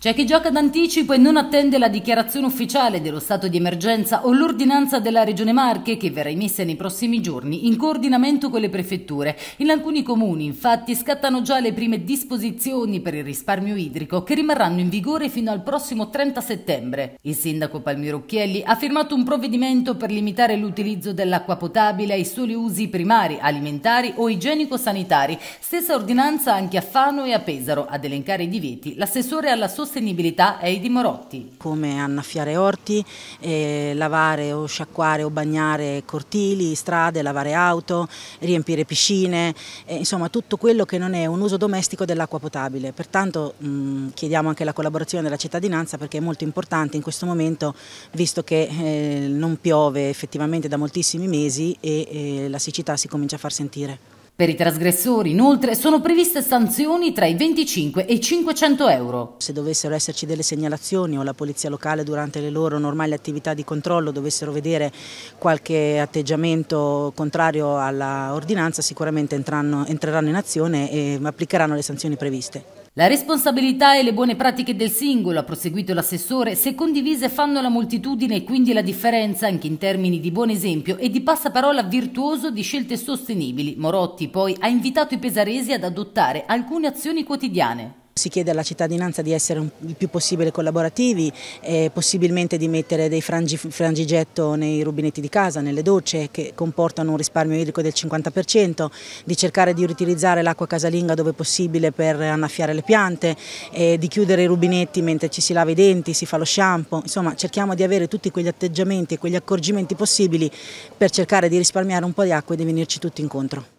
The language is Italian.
C'è chi gioca d'anticipo e non attende la dichiarazione ufficiale dello stato di emergenza o l'ordinanza della Regione Marche che verrà emessa nei prossimi giorni in coordinamento con le prefetture. In alcuni comuni infatti scattano già le prime disposizioni per il risparmio idrico che rimarranno in vigore fino al prossimo 30 settembre. Il sindaco Palmiro Occhielli ha firmato un provvedimento per limitare l'utilizzo dell'acqua potabile ai soli usi primari, alimentari o igienico-sanitari. Stessa ordinanza anche a Fano e a Pesaro. Ad elencare i divieti l'assessore alla sostenibilità sostenibilità Heidi Morotti. Come annaffiare orti, eh, lavare o sciacquare o bagnare cortili, strade, lavare auto, riempire piscine, eh, insomma tutto quello che non è un uso domestico dell'acqua potabile. Pertanto mh, mm, chiediamo anche la collaborazione della cittadinanza perché è molto importante in questo momento visto che eh, non piove effettivamente da moltissimi mesi e eh, la siccità si comincia a far sentire. Per i trasgressori, inoltre, sono previste sanzioni tra i 25 e i 500 euro. Se dovessero esserci delle segnalazioni o la polizia locale durante le loro normali attività di controllo dovessero vedere qualche atteggiamento contrario alla ordinanza, sicuramente entreranno in azione e applicheranno le sanzioni previste. La responsabilità e le buone pratiche del singolo, ha proseguito l'assessore, se condivise fanno la moltitudine e quindi la differenza anche in termini di buon esempio e di passaparola virtuoso di scelte sostenibili. Morotti poi ha invitato i pesaresi ad adottare alcune azioni quotidiane. Si chiede alla cittadinanza di essere il più possibile collaborativi, eh, possibilmente di mettere dei frangi, frangigetto nei rubinetti di casa, nelle docce che comportano un risparmio idrico del 50%, di cercare di riutilizzare l'acqua casalinga dove possibile per annaffiare le piante, eh, di chiudere i rubinetti mentre ci si lava i denti, si fa lo shampoo, insomma cerchiamo di avere tutti quegli atteggiamenti e quegli accorgimenti possibili per cercare di risparmiare un po' di acqua e di venirci tutti incontro.